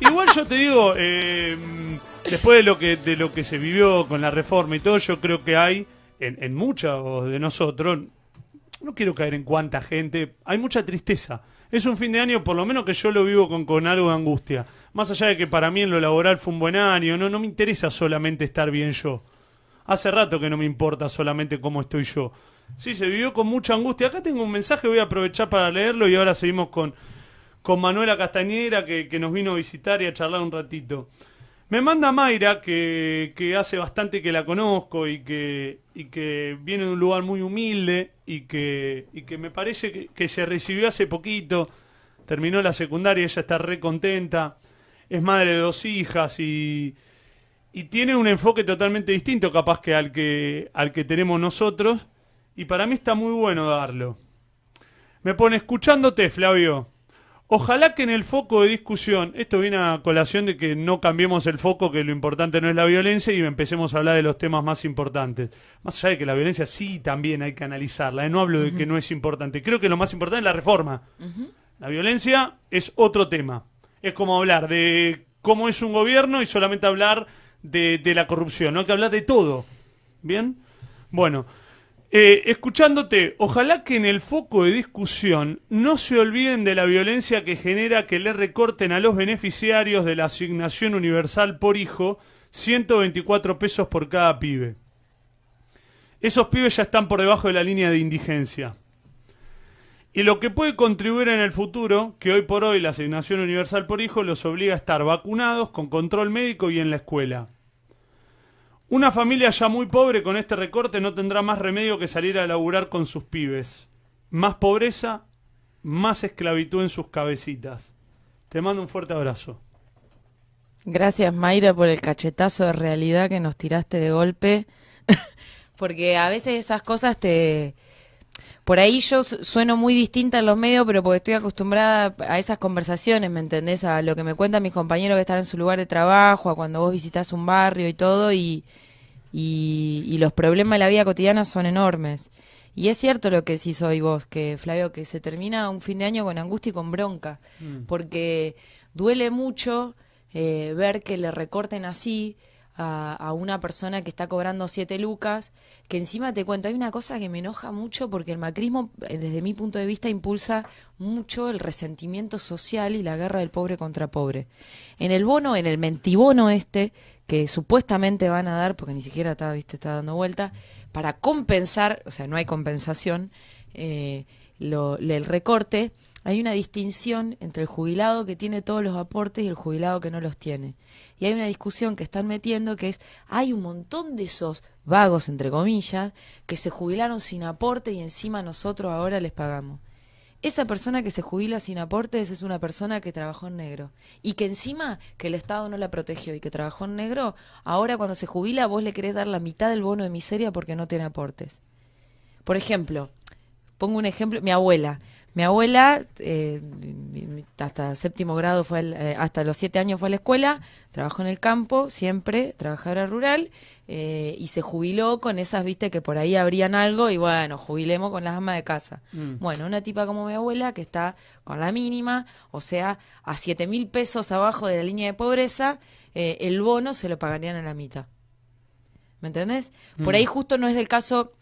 Igual yo te digo, eh, después de lo que de lo que se vivió con la reforma y todo, yo creo que hay en, en muchos de nosotros, no quiero caer en cuánta gente, hay mucha tristeza. Es un fin de año, por lo menos que yo lo vivo con, con algo de angustia. Más allá de que para mí en lo laboral fue un buen año, no, no me interesa solamente estar bien yo. Hace rato que no me importa solamente cómo estoy yo. Sí, se vivió con mucha angustia. Acá tengo un mensaje, voy a aprovechar para leerlo y ahora seguimos con, con Manuela Castañera, que, nos vino a visitar y a charlar un ratito. Me manda Mayra, que, hace bastante que la conozco y que, y que viene de un lugar muy humilde y que, y que me parece que, se recibió hace poquito, terminó la secundaria, ella está re contenta, es madre de dos hijas y, y tiene un enfoque totalmente distinto capaz que al que, al que tenemos nosotros y para mí está muy bueno darlo. Me pone escuchándote, Flavio. Ojalá que en el foco de discusión, esto viene a colación de que no cambiemos el foco, que lo importante no es la violencia y empecemos a hablar de los temas más importantes. Más allá de que la violencia sí también hay que analizarla, ¿eh? no hablo de que no es importante. Creo que lo más importante es la reforma. La violencia es otro tema. Es como hablar de cómo es un gobierno y solamente hablar de, de la corrupción. No hay que hablar de todo. ¿Bien? Bueno. Eh, escuchándote, ojalá que en el foco de discusión no se olviden de la violencia que genera que le recorten a los beneficiarios de la asignación universal por hijo 124 pesos por cada pibe. Esos pibes ya están por debajo de la línea de indigencia. Y lo que puede contribuir en el futuro, que hoy por hoy la asignación universal por hijo los obliga a estar vacunados, con control médico y en la escuela. Una familia ya muy pobre con este recorte no tendrá más remedio que salir a laburar con sus pibes. Más pobreza, más esclavitud en sus cabecitas. Te mando un fuerte abrazo. Gracias Mayra por el cachetazo de realidad que nos tiraste de golpe, porque a veces esas cosas te... Por ahí yo sueno muy distinta en los medios, pero porque estoy acostumbrada a esas conversaciones, ¿me entendés? A lo que me cuentan mis compañeros que están en su lugar de trabajo, a cuando vos visitas un barrio y todo, y, y, los problemas de la vida cotidiana son enormes. Y es cierto lo que decís hoy vos, que Flavio, que se termina un fin de año con angustia y con bronca, mm. porque duele mucho eh, ver que le recorten así a, a, una persona que está cobrando siete lucas, que encima te cuento, hay una cosa que me enoja mucho porque el macrismo, eh, desde mi punto de vista, impulsa mucho el resentimiento social y la guerra del pobre contra pobre. En el bono, en el mentibono este, que supuestamente van a dar, porque ni siquiera está, viste, está dando vuelta, para compensar, o sea, no hay compensación, eh, el recorte, hay una distinción entre el jubilado que tiene todos los aportes y el jubilado que no los tiene. Y hay una discusión que están metiendo que es, hay un montón de esos vagos, entre comillas, que se jubilaron sin aporte y encima nosotros ahora les pagamos esa persona que se jubila sin aportes es una persona que trabajó en negro y que encima que el Estado no la protegió y que trabajó en negro, ahora cuando se jubila vos le querés dar la mitad del bono de miseria porque no tiene aportes. Por ejemplo, pongo un ejemplo, mi abuela, mi abuela, eh, hasta séptimo grado, fue eh, hasta los siete años fue a la escuela, trabajó en el campo, siempre, trabajadora rural, eh, y se jubiló con esas, viste, que por ahí habrían algo y bueno, jubilemos con las amas de casa. Mm. Bueno, una tipa como mi abuela que está con la mínima, o sea, a siete mil pesos abajo de la línea de pobreza, el bono se lo pagarían a la mitad. ¿Me entendés? Por mm. ahí justo no es del caso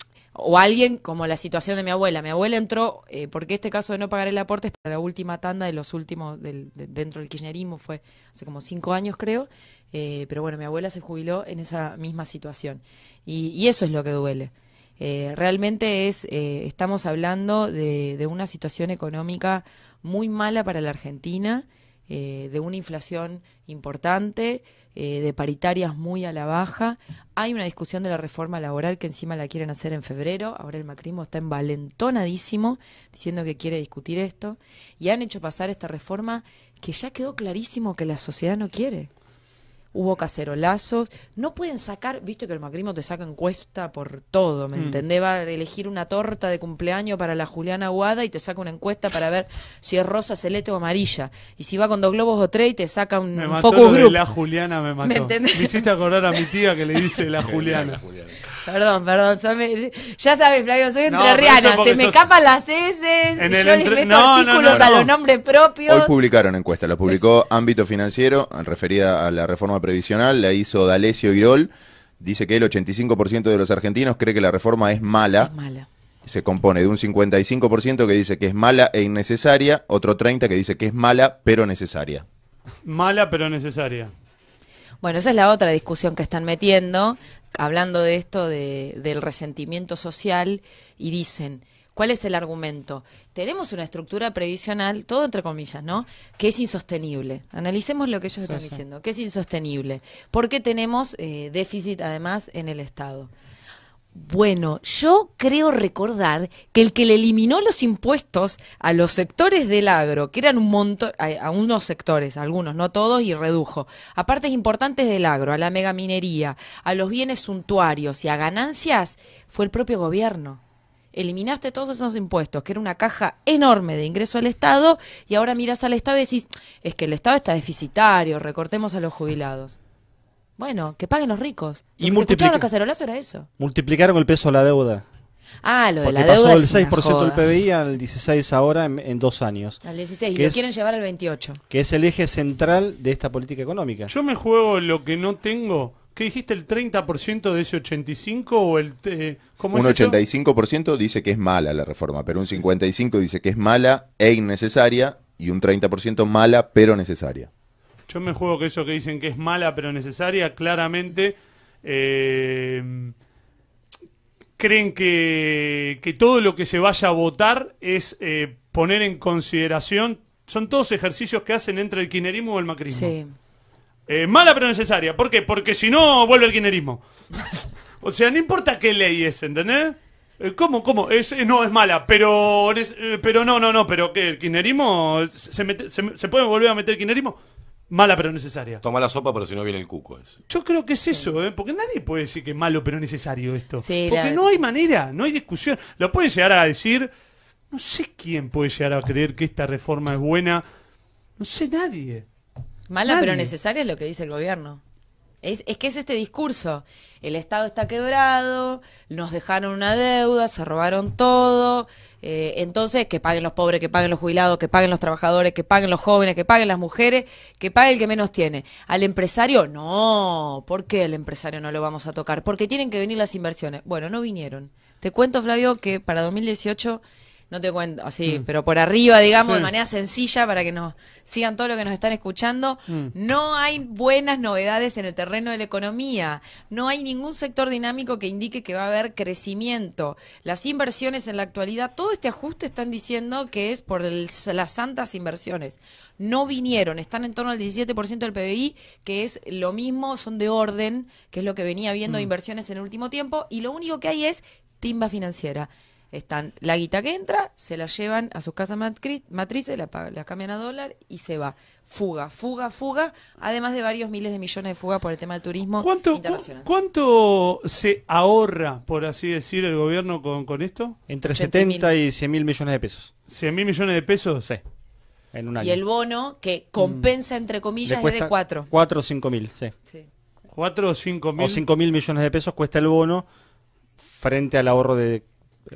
o alguien como la situación de mi abuela. Mi abuela entró, eh, porque este caso de no pagar el aporte es para la última tanda de los últimos, del, dentro del kirchnerismo, fue hace como cinco años creo, eh, pero bueno, mi abuela se jubiló en esa misma situación. Y, eso es lo que duele. Eh, realmente es, estamos hablando de una situación económica muy mala para la Argentina. Eh, de una inflación importante, eh, de paritarias muy a la baja. Hay una discusión de la reforma laboral que encima la quieren hacer en febrero. Ahora el macrismo está envalentonadísimo diciendo que quiere discutir esto. Y han hecho pasar esta reforma que ya quedó clarísimo que la sociedad no quiere hubo cacerolazos, no pueden sacar, viste que el macrismo te saca encuesta por todo, ¿me mm. entendés? Va a elegir una torta de cumpleaños para la Juliana Aguada y te saca una encuesta para ver si es rosa, celeste o amarilla. Y si va con dos globos o tres y te saca un, me mató focus De la Juliana me mató. ¿Me, hiciste acordar a mi tía que le dice la Juliana. perdón, perdón, ya sabes, Flavio, soy entrerriana, se me escapan las S, yo les meto artículos a los nombres propios. Hoy publicaron encuesta, lo publicó Ámbito Financiero, referida a la reforma previsional, la hizo D'Alessio Irol. Dice que el 85% de los argentinos cree que la reforma es mala. Se compone de un 55% que dice que es mala e innecesaria, otro 30% que dice que es mala pero necesaria. Mala pero necesaria. Bueno, esa es la otra discusión que están metiendo, hablando de esto del resentimiento social, y dicen, ¿Cuál es el argumento? Tenemos una estructura previsional, todo entre comillas, ¿no? Que es insostenible. Analicemos lo que ellos están diciendo, que es insostenible. Porque tenemos eh, déficit además en el Estado. Bueno, yo creo recordar que el que le eliminó los impuestos a los sectores del agro, que eran un montón, a, unos sectores, algunos, no todos, y redujo, a partes importantes del agro, a la megaminería, a los bienes suntuarios y a ganancias, fue el propio gobierno eliminaste todos esos impuestos, que era una caja enorme de ingreso al Estado, y ahora miras al Estado y decís, es que el Estado está deficitario, recortemos a los jubilados. Bueno, que paguen los ricos. Lo y multiplicaron los cacerolazos era eso. Multiplicaron el peso de la deuda. Ah, lo de la deuda. Pasó del 6% del PBI al 16 ahora en, dos años. Al 16, y lo quieren llevar al 28. Que es el eje central de esta política económica. Yo me juego lo que no tengo ¿Qué dijiste? ¿El 30% de ese 85 o el... Eh, un 85% dice que es mala la reforma, pero un 55 dice que es mala e innecesaria y un 30% mala pero necesaria. Yo me juego que eso que dicen que es mala pero necesaria, claramente... Eh, creen que, que, todo lo que se vaya a votar es eh, poner en consideración. Son todos ejercicios que hacen entre el kinerismo o el macrismo. Sí. Eh, mala pero necesaria. ¿Por qué? Porque si no, vuelve el kinerismo o sea, no importa qué ley es, ¿entendés? Eh, ¿Cómo? ¿Cómo? Es, eh, no, es mala, pero pero no, no, no, pero que el kinerismo se, puede volver a meter el Mala pero necesaria. Toma la sopa, pero si no viene el cuco. Yo creo que es eso, ¿eh? porque nadie puede decir que es malo pero necesario esto. porque no hay manera, no hay discusión. Lo pueden llegar a decir, no sé quién puede llegar a creer que esta reforma es buena, no sé nadie. Mala pero necesaria es lo que dice el gobierno. Es, es, que es este discurso. El Estado está quebrado, nos dejaron una deuda, se robaron todo. Eh, entonces, que paguen los pobres, que paguen los jubilados, que paguen los trabajadores, que paguen los jóvenes, que paguen las mujeres, que pague el que menos tiene. Al empresario, no. ¿Por qué el empresario no lo vamos a tocar? Porque tienen que venir las inversiones. Bueno, no vinieron. Te cuento, Flavio, que para 2018 no te cuento así, mm. pero por arriba, digamos, de manera sencilla para que nos sigan todo lo que nos están escuchando. Mm. No hay buenas novedades en el terreno de la economía. No hay ningún sector dinámico que indique que va a haber crecimiento. Las inversiones en la actualidad, todo este ajuste están diciendo que es por las santas inversiones. No vinieron, están en torno al 17% del PBI, que es lo mismo, son de orden, que es lo que venía viendo mm. inversiones en el último tiempo, y lo único que hay es timba financiera. Están la guita que entra, se la llevan a sus casas matriz matrices, la, cambian a dólar y se va. Fuga, fuga, fuga, además de varios miles de millones de fuga por el tema del turismo ¿Cuánto, internacional. ¿Cuánto se ahorra, por así decir, el gobierno con, esto? Entre 70 y 100 mil millones de pesos. ¿100 mil millones de pesos? Sí. En Y el bono que mm. compensa, entre comillas, es de 4. 4 o 5 mil, sí. sí. 4 o 5 mil. O 5 mil millones de pesos cuesta el bono frente al ahorro de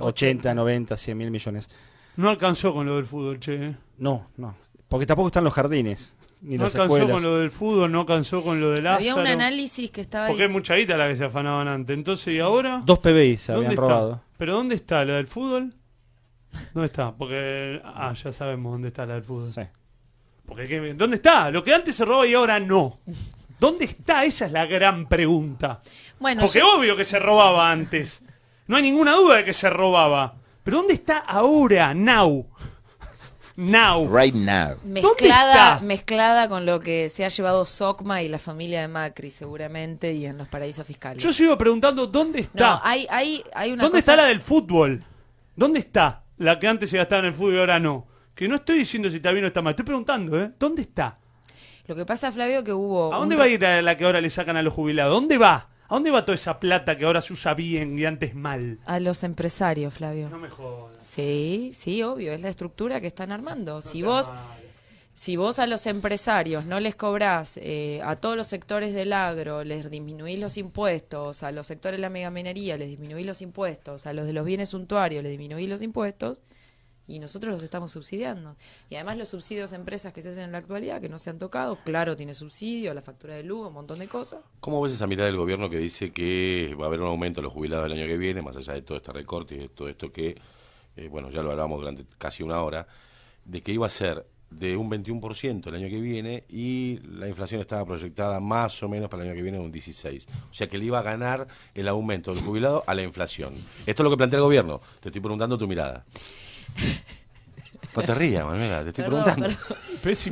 80, 90, 100 mil millones. No alcanzó con lo del fútbol, che. ¿eh? No, no. Porque tampoco están los jardines. Ni no alcanzó con lo del fútbol, no alcanzó con lo del Había un análisis que estaba. Porque es mucha la que se afanaban antes. Entonces, ¿y ahora? Dos PBI se habían robado. ¿Pero dónde está la del fútbol? No está, porque. Ah, ya sabemos dónde está la del fútbol. Sí. Porque, ¿Dónde está? Lo que antes se robaba y ahora no. ¿Dónde está? Esa es la gran pregunta. Bueno, Porque obvio que se robaba antes. No hay ninguna duda de que se robaba. Pero ¿dónde está ahora, now? Now. Right now. Mezclada, con lo que se ha llevado Socma y la familia de Macri, seguramente, y en los paraísos fiscales. Yo sigo preguntando, ¿dónde está? No, hay, hay, hay una ¿Dónde está la del fútbol? ¿Dónde está la que antes se gastaba en el fútbol y ahora no? Que no estoy diciendo si está bien o está mal, estoy preguntando, ¿eh? ¿Dónde está? Lo que pasa, Flavio, que hubo... ¿A dónde va a ir la que ahora le sacan a los jubilados? ¿Dónde va? ¿A dónde va toda esa plata que ahora se usa bien y antes mal? A los empresarios, Flavio. No me jodas. Sí, sí, obvio, es la estructura que están armando. si vos si vos a los empresarios no les cobrás eh, a todos los sectores del agro, les disminuís los impuestos, a los sectores de la megaminería les disminuís los impuestos, a los de los bienes suntuarios les disminuís los impuestos, y nosotros los estamos subsidiando. Y además los subsidios a empresas que se hacen en la actualidad, que no se han tocado, claro, tiene subsidio, la factura de luz, un montón de cosas. ¿Cómo ves esa mirada del gobierno que dice que va a haber un aumento de los jubilados el año que viene, más allá de todo este recorte y de todo esto que, eh, bueno, ya lo hablábamos durante casi una hora, de que iba a ser de un 21% el año que viene y la inflación estaba proyectada más o menos para el año que viene de un 16%. O sea que le iba a ganar el aumento del jubilado a la inflación. Esto es lo que plantea el gobierno. Te estoy preguntando tu mirada. No pues te rías, te estoy perdón, preguntando.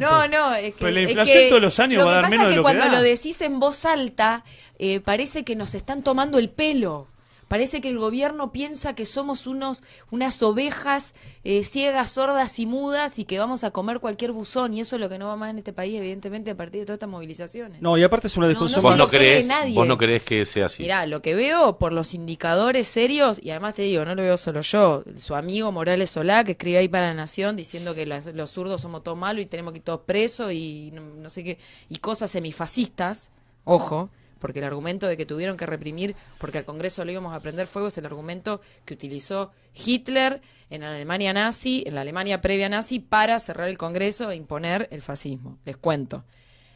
No, no, es que. Pero la inflación todos los años va a dar menos de lo que. Pasa que cuando lo decís en voz alta, eh, parece que nos están tomando el pelo. Parece que el gobierno piensa que somos unos, unas ovejas eh, ciegas, sordas y mudas y que vamos a comer cualquier buzón. Y eso es lo que no va más en este país, evidentemente, a partir de todas estas movilizaciones. No, y aparte es una discusión. No, vos, no crees, vos no crees que sea así. Mirá, lo que veo por los indicadores serios, y además te digo, no lo veo solo yo, su amigo Morales Solá, que escribe ahí para La Nación diciendo que los zurdos somos todos malos y tenemos que ir todos presos y no sé qué, y cosas semifascistas, ojo porque el argumento de que tuvieron que reprimir porque al Congreso le íbamos a prender fuego es el argumento que utilizó Hitler en la Alemania nazi, en la Alemania previa nazi, para cerrar el Congreso e imponer el fascismo. Les cuento.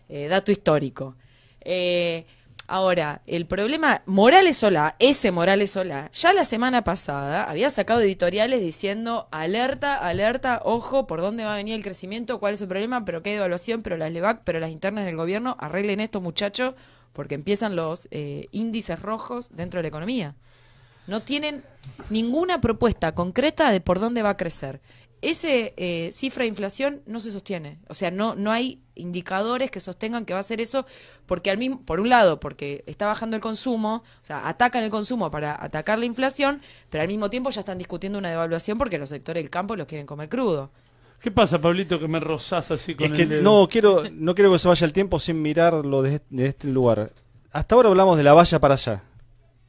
Eh, dato histórico. Eh, ahora, el problema, Morales Solá, ese Morales Solá, ya la semana pasada había sacado editoriales diciendo alerta, alerta, ojo, por dónde va a venir el crecimiento, cuál es su problema, pero qué devaluación, pero las LEVAC, pero las internas del gobierno, arreglen esto muchachos, porque empiezan los eh, índices rojos dentro de la economía. No tienen ninguna propuesta concreta de por dónde va a crecer. Ese eh, cifra de inflación no se sostiene. O sea, no, no hay indicadores que sostengan que va a ser eso, porque por un lado, porque está bajando el consumo, o sea, atacan el consumo para atacar la inflación, pero al mismo tiempo ya están discutiendo una devaluación porque los sectores del campo los quieren comer crudo. ¿Qué pasa, Pablito, que me rozás así con el No quiero, no quiero que se vaya el tiempo sin mirarlo desde, este, este lugar. Hasta ahora hablamos de la valla para allá.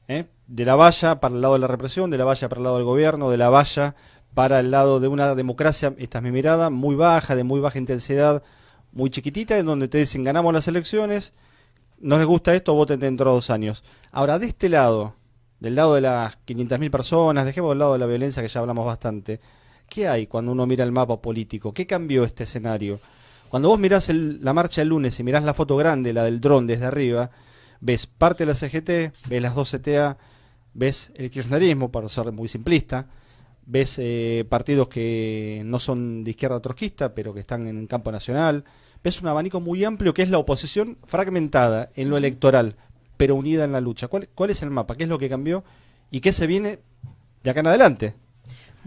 ¿eh? De la valla para el lado de la represión, de la valla para el lado del gobierno, de la valla para el lado de una democracia, esta es mi mirada, muy baja, de muy baja intensidad, muy chiquitita, en donde te dicen ganamos las elecciones, no les gusta esto, voten dentro de dos años. Ahora, de este lado, del lado de las 500.000 personas, dejemos el lado de la violencia que ya hablamos bastante, ¿Qué hay cuando uno mira el mapa político? ¿Qué cambió este escenario? Cuando vos mirás la marcha del lunes y mirás la foto grande, la del dron desde arriba, ves parte de la CGT, ves las dos CTA, ves el kirchnerismo, para ser muy simplista, ves eh, partidos que no son de izquierda trotskista, pero que están en el campo nacional, ves un abanico muy amplio que es la oposición fragmentada en lo electoral, pero unida en la lucha. ¿Cuál, cuál es el mapa? ¿Qué es lo que cambió? ¿Y qué se viene de acá en adelante?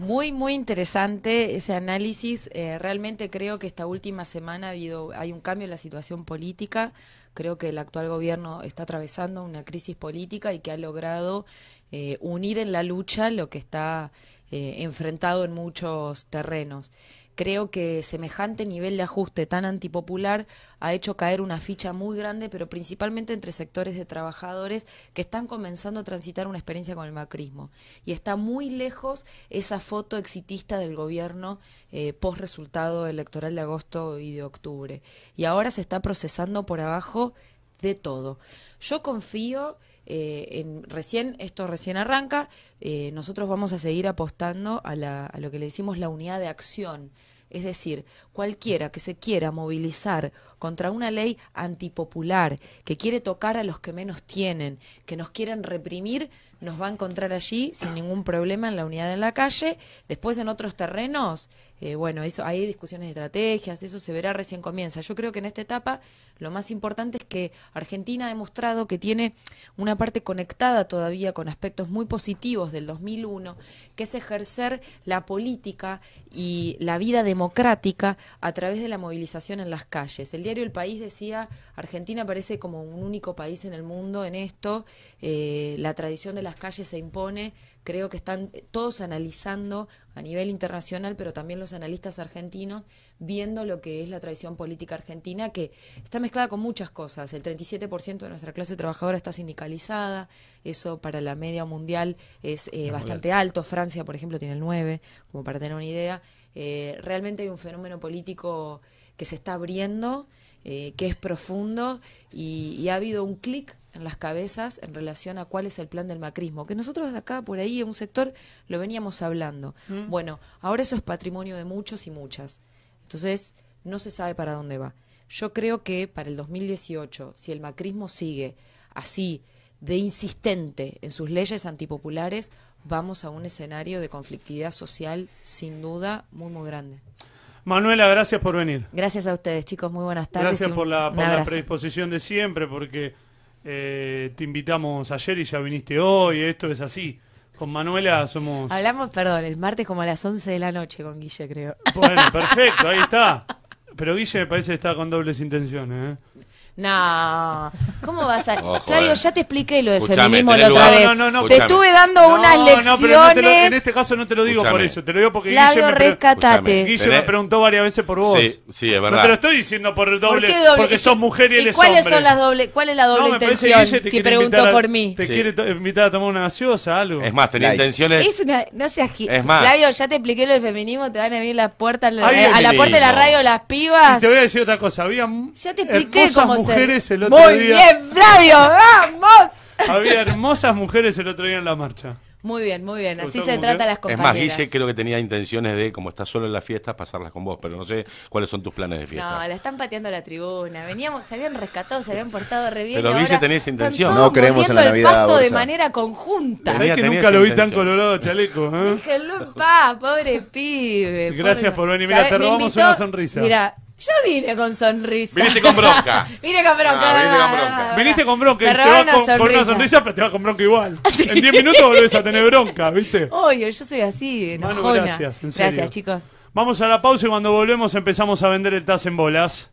Muy, muy interesante ese análisis. Eh, realmente creo que esta última semana ha habido, hay un cambio en la situación política. Creo que el actual gobierno está atravesando una crisis política y que ha logrado eh, unir en la lucha lo que está eh, enfrentado en muchos terrenos. Creo que semejante nivel de ajuste tan antipopular ha hecho caer una ficha muy grande, pero principalmente entre sectores de trabajadores que están comenzando a transitar una experiencia con el macrismo. Y está muy lejos esa foto exitista del gobierno eh, post resultado electoral de agosto y de octubre. Y ahora se está procesando por abajo de todo. Yo confío, eh, en, recién, esto recién arranca, eh, nosotros vamos a seguir apostando a, a lo que le decimos la unidad de acción. Es decir, cualquiera que se quiera movilizar contra una ley antipopular, que quiere tocar a los que menos tienen, que nos quieran reprimir, nos va a encontrar allí sin ningún problema en la unidad en la calle. Después en otros terrenos, eh, bueno, eso, hay discusiones de estrategias, eso se verá recién comienza. Yo creo que en esta etapa lo más importante es que Argentina ha demostrado que tiene una parte conectada todavía con aspectos muy positivos del 2001, que es ejercer la política y la vida democrática a través de la movilización en las calles. El diario El País decía, Argentina parece como un único país en el mundo en esto, eh, la tradición de las calles se impone creo que están todos analizando a nivel internacional, pero también los analistas argentinos, viendo lo que es la tradición política argentina, que está mezclada con muchas cosas. El 37% de nuestra clase trabajadora está sindicalizada, eso para la media mundial es eh, bastante alto. Francia, por ejemplo, tiene el 9, como para tener una idea. Eh, realmente hay un fenómeno político que se está abriendo eh, que es profundo y, ha habido un clic en las cabezas en relación a cuál es el plan del macrismo, que nosotros de acá por ahí en un sector lo veníamos hablando. Mm. Bueno, ahora eso es patrimonio de muchos y muchas. Entonces, no se sabe para dónde va. Yo creo que para el 2018, si el macrismo sigue así de insistente en sus leyes antipopulares, vamos a un escenario de conflictividad social sin duda muy muy grande. Manuela, gracias por venir. Gracias a ustedes, chicos. Muy buenas tardes. Gracias por la, predisposición de siempre, porque eh, te invitamos ayer y ya viniste hoy. Esto es así. Con Manuela somos. Hablamos, perdón, el martes como a las 11 de la noche con Guille, creo. Bueno, perfecto, ahí está. Pero Guille me parece que está con dobles intenciones. ¿eh? No, ¿cómo vas a...? Flavio, Claudio, eh. ya te expliqué lo del feminismo la otra vez. No, no, no, te estuve dando unas lecciones. No, no en este caso no te lo digo por eso, te lo digo porque Claudio, me, rescatate. Guille me preguntó varias veces por vos. Sí, es verdad. No te lo estoy diciendo por el doble, ¿Por doble? porque sos mujer y, ¿Y él cuáles Son las ¿Cuál es la doble intención si preguntó por mí? Te quiere invitar a tomar una gaseosa, algo. Es más, tenía intenciones... Es una, no seas... Es Claudio, ya te expliqué lo del feminismo, te van a venir las puertas, eh, a la puerta de la radio las pibas. Te voy a decir otra cosa, había Ya te expliqué cómo se muy bien, Flavio, vamos. Había hermosas mujeres el otro día en la marcha. Muy bien, muy bien. Así se trata las compañeras. Es más, Guille creo que tenía intenciones de, como estás solo en la fiesta pasarlas con vos, pero no sé cuáles son tus planes de fiesta. No, la están pateando la tribuna. Veníamos, se habían rescatado, se habían portado re bien. Pero Guille tenía esa intención. No creemos en la Navidad. El pacto de manera conjunta. Es que nunca lo vi tan colorado, chaleco. ¿eh? Déjenlo pobre pibe. Gracias por, venir. Mira, te robamos una sonrisa. Mira, yo vine con sonrisa. Viniste con bronca. vine con bronca. Ah, viniste con bronca. Viniste con bronca te vas con, una sonrisa, pero te vas con bronca igual. En 10 minutos volvés a tener bronca, ¿viste? Oye, yo soy así, enojona. gracias, Gracias, chicos. Vamos a la pausa y cuando volvemos empezamos a vender el Taz en bolas.